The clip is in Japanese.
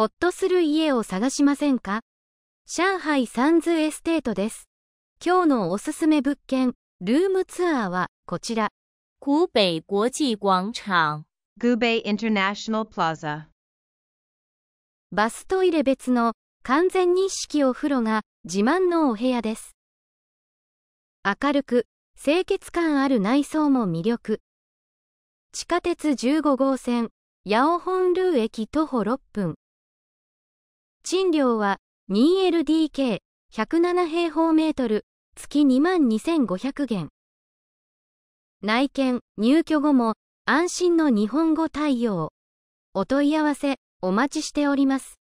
ほっとする家を探しませんか上海サンズエステートです。今日のおすすめ物件、ルームツアーはこちら。湖北国際广場。湖北 International Plaza。バストイレ別の完全日式お風呂が自慢のお部屋です。明るく、清潔感ある内装も魅力。地下鉄15号線、八尾本ルー駅徒歩6分。賃料は 2LDK107 平方メートル月22,500元。内見、入居後も安心の日本語対応。お問い合わせお待ちしております。